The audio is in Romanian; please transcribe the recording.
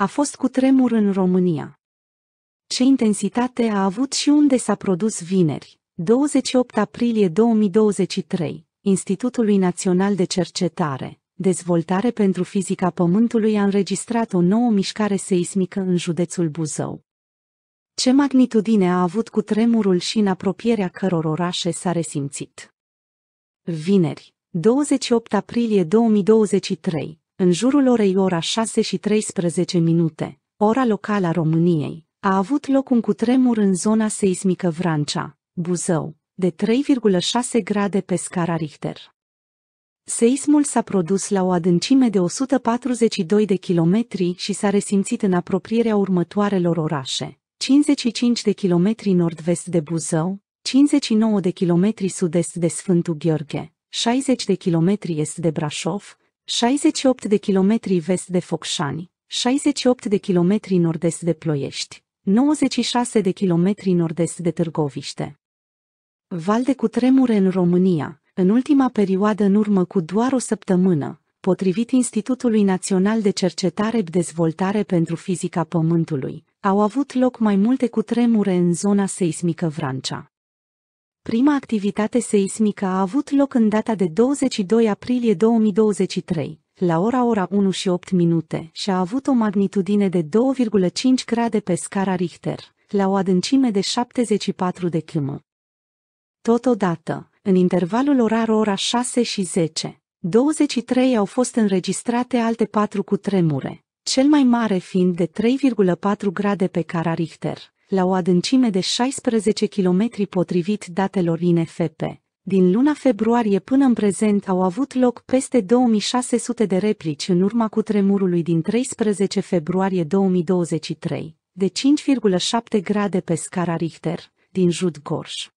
A fost cu tremur în România. Ce intensitate a avut și unde s-a produs vineri, 28 aprilie 2023, Institutului Național de Cercetare, Dezvoltare pentru Fizica Pământului a înregistrat o nouă mișcare seismică în județul Buzău. Ce magnitudine a avut cu tremurul și în apropierea căror orașe s-a resimțit. Vineri, 28 aprilie 2023, în jurul orei ora 6 și 13 minute, ora locală a României, a avut loc un cutremur în zona seismică Vrancea, Buzău, de 3,6 grade pe scara Richter. Seismul s-a produs la o adâncime de 142 de kilometri și s-a resimțit în apropierea următoarelor orașe, 55 de kilometri nord-vest de Buzău, 59 de kilometri sud-est de Sfântul Gheorghe, 60 de kilometri est de Brașov, 68 de kilometri vest de Focșani, 68 de kilometri nord-est de Ploiești, 96 de kilometri nord-est de Târgoviște. Val de cutremure în România, în ultima perioadă în urmă cu doar o săptămână, potrivit Institutului Național de Cercetare și Dezvoltare pentru Fizica Pământului, au avut loc mai multe cutremure în zona seismică Vrancea. Prima activitate seismică a avut loc în data de 22 aprilie 2023, la ora ora 1 și 8 minute, și a avut o magnitudine de 2,5 grade pe scara Richter, la o adâncime de 74 de km. Totodată, în intervalul orar ora 6 și 10, 23 au fost înregistrate alte patru cutremure, cel mai mare fiind de 3,4 grade pe cara Richter, la o adâncime de 16 km potrivit datelor INFP. Din luna februarie până în prezent au avut loc peste 2600 de replici în urma cutremurului din 13 februarie 2023, de 5,7 grade pe scara Richter, din Judgorj.